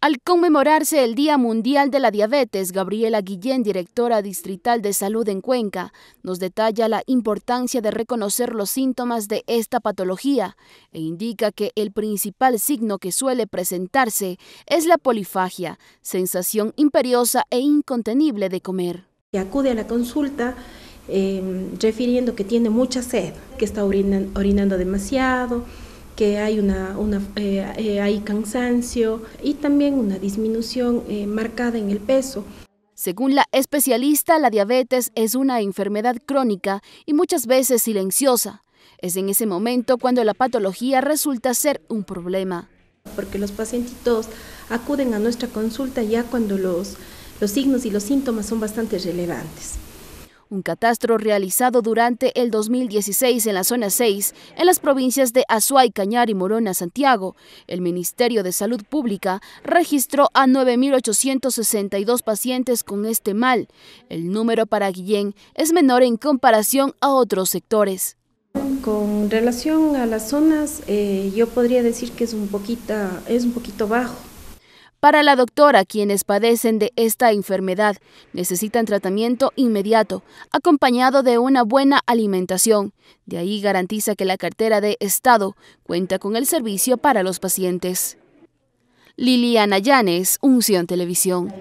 Al conmemorarse el Día Mundial de la Diabetes, Gabriela Guillén, directora distrital de salud en Cuenca, nos detalla la importancia de reconocer los síntomas de esta patología e indica que el principal signo que suele presentarse es la polifagia, sensación imperiosa e incontenible de comer. acude a la consulta em, refiriendo que tiene mucha sed, que está orinando demasiado, que hay, una, eh, eh, hay cansancio y también una disminución eh, marcada en el peso. Según la especialista, la diabetes es una enfermedad crónica y muchas veces silenciosa. Es en ese momento cuando la patología resulta ser un problema. Porque los pacientitos acuden a nuestra consulta ya cuando los, los signos y los síntomas son bastante relevantes un catastro realizado durante el 2016 en la zona 6, en las provincias de Azuay, Cañar y Morona, Santiago. El Ministerio de Salud Pública registró a 9.862 pacientes con este mal. El número para Guillén es menor en comparación a otros sectores. Con relación a las zonas, eh, yo podría decir que es un, es un poquito bajo para la doctora, quienes padecen de esta enfermedad necesitan tratamiento inmediato, acompañado de una buena alimentación. De ahí garantiza que la cartera de Estado cuenta con el servicio para los pacientes. Liliana Llanes, Unción Televisión